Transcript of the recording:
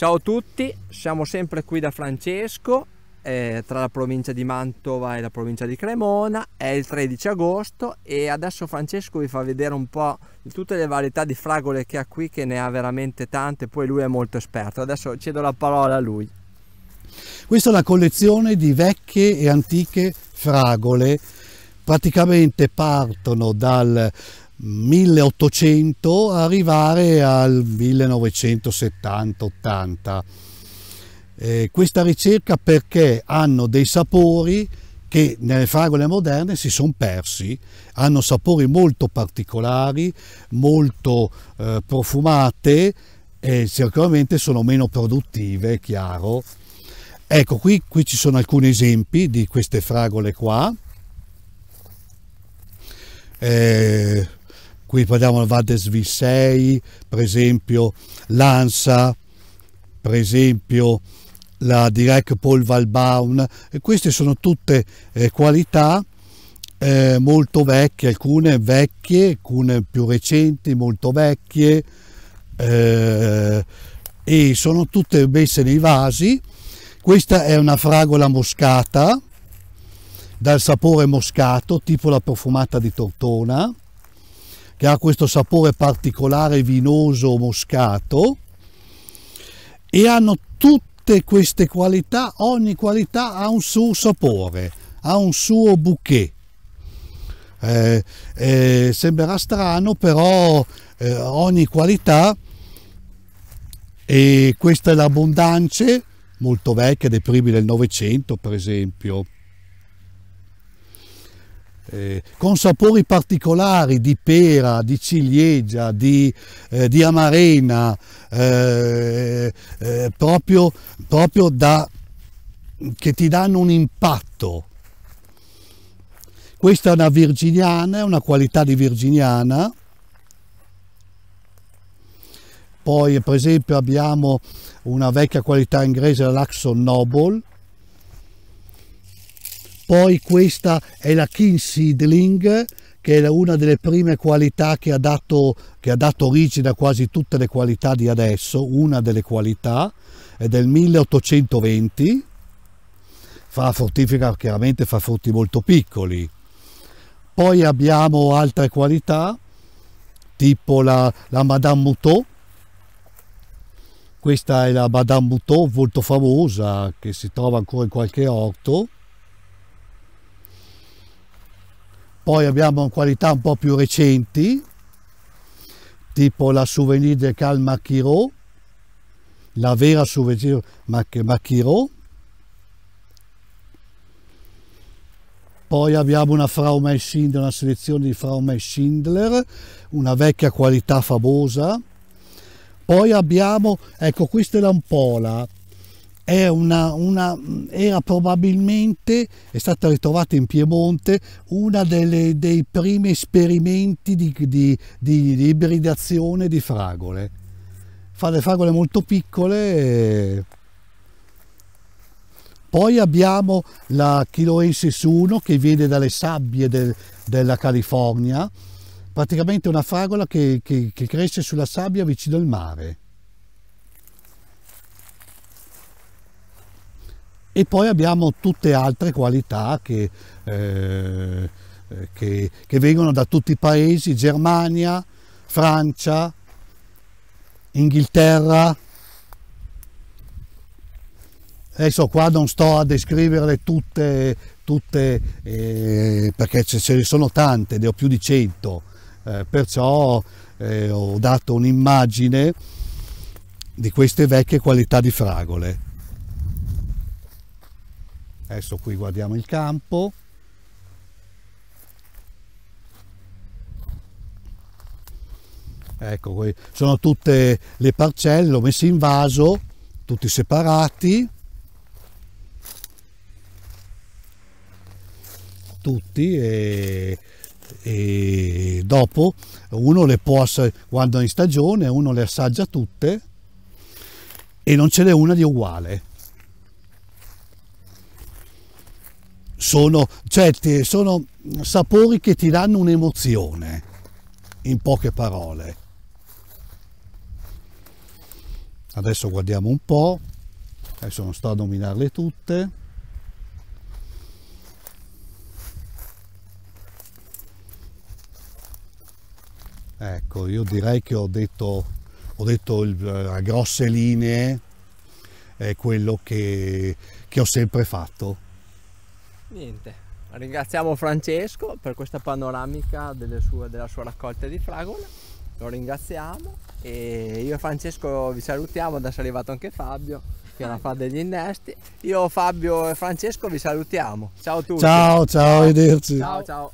Ciao a tutti, siamo sempre qui da Francesco, eh, tra la provincia di Mantova e la provincia di Cremona, è il 13 agosto e adesso Francesco vi fa vedere un po' tutte le varietà di fragole che ha qui, che ne ha veramente tante, poi lui è molto esperto, adesso cedo la parola a lui. Questa è una collezione di vecchie e antiche fragole, praticamente partono dal 1800 arrivare al 1970-80. Eh, questa ricerca perché hanno dei sapori che nelle fragole moderne si sono persi, hanno sapori molto particolari, molto eh, profumate e sicuramente sono meno produttive, è chiaro. Ecco, qui, qui ci sono alcuni esempi di queste fragole qua. Eh, qui parliamo del Valdes V6, per esempio l'ANSA, per esempio la Direct Paul Valbaun, queste sono tutte eh, qualità eh, molto vecchie, alcune vecchie, alcune più recenti, molto vecchie, eh, e sono tutte messe nei vasi. Questa è una fragola moscata, dal sapore moscato, tipo la profumata di tortona, che ha questo sapore particolare vinoso moscato e hanno tutte queste qualità, ogni qualità ha un suo sapore, ha un suo bouquet. Eh, eh, sembrerà strano però eh, ogni qualità e questa è l'abbondance molto vecchia dei primi del Novecento per esempio eh, con sapori particolari di pera, di ciliegia, di, eh, di amarena, eh, eh, proprio, proprio da, che ti danno un impatto. Questa è una virginiana, è una qualità di virginiana. Poi per esempio abbiamo una vecchia qualità inglese, l'Axon Noble, poi questa è la King Seedling, che è una delle prime qualità che ha, dato, che ha dato origine a quasi tutte le qualità di adesso, una delle qualità, è del 1820, fa fruttifica, chiaramente fa frutti molto piccoli. Poi abbiamo altre qualità, tipo la, la Madame Mouton, questa è la Madame Mouton, molto famosa che si trova ancora in qualche orto, Poi abbiamo qualità un po' più recenti, tipo la Souvenir de Cal Macchiro, la vera Souvenir Macchiro. Poi abbiamo una Frau May Schindler, una selezione di Frau May Schindler, una vecchia qualità famosa. Poi abbiamo, ecco, questa è l'ampola, una, una, era probabilmente, è stata ritrovata in Piemonte, uno dei primi esperimenti di, di, di, di, ibridazione di fragole. Fa le fragole molto piccole. Poi abbiamo la Chiloensis 1 che viene dalle sabbie del, della California, praticamente una fragola che, che, che cresce sulla sabbia vicino al mare. e poi abbiamo tutte altre qualità che, eh, che, che vengono da tutti i paesi, Germania, Francia, Inghilterra. Adesso qua non sto a descriverle tutte, tutte eh, perché ce, ne sono tante, ne ho più di 100, eh, perciò eh, ho dato un'immagine di queste vecchie qualità di fragole adesso qui guardiamo il campo ecco sono tutte le parcelle ho messo in vaso tutti separati tutti e, e dopo uno le può quando è in stagione uno le assaggia tutte e non ce n'è una di uguale sono, cioè, sono sapori che ti danno un'emozione, in poche parole. Adesso guardiamo un po', adesso non sto a nominarle tutte. Ecco, io direi che ho detto, ho detto a grosse linee è quello che, che ho sempre fatto niente ringraziamo Francesco per questa panoramica sue, della sua raccolta di fragole lo ringraziamo e io e Francesco vi salutiamo adesso è arrivato anche Fabio che la fa degli innesti io Fabio e Francesco vi salutiamo ciao a tutti ciao ciao arrivederci ciao ciao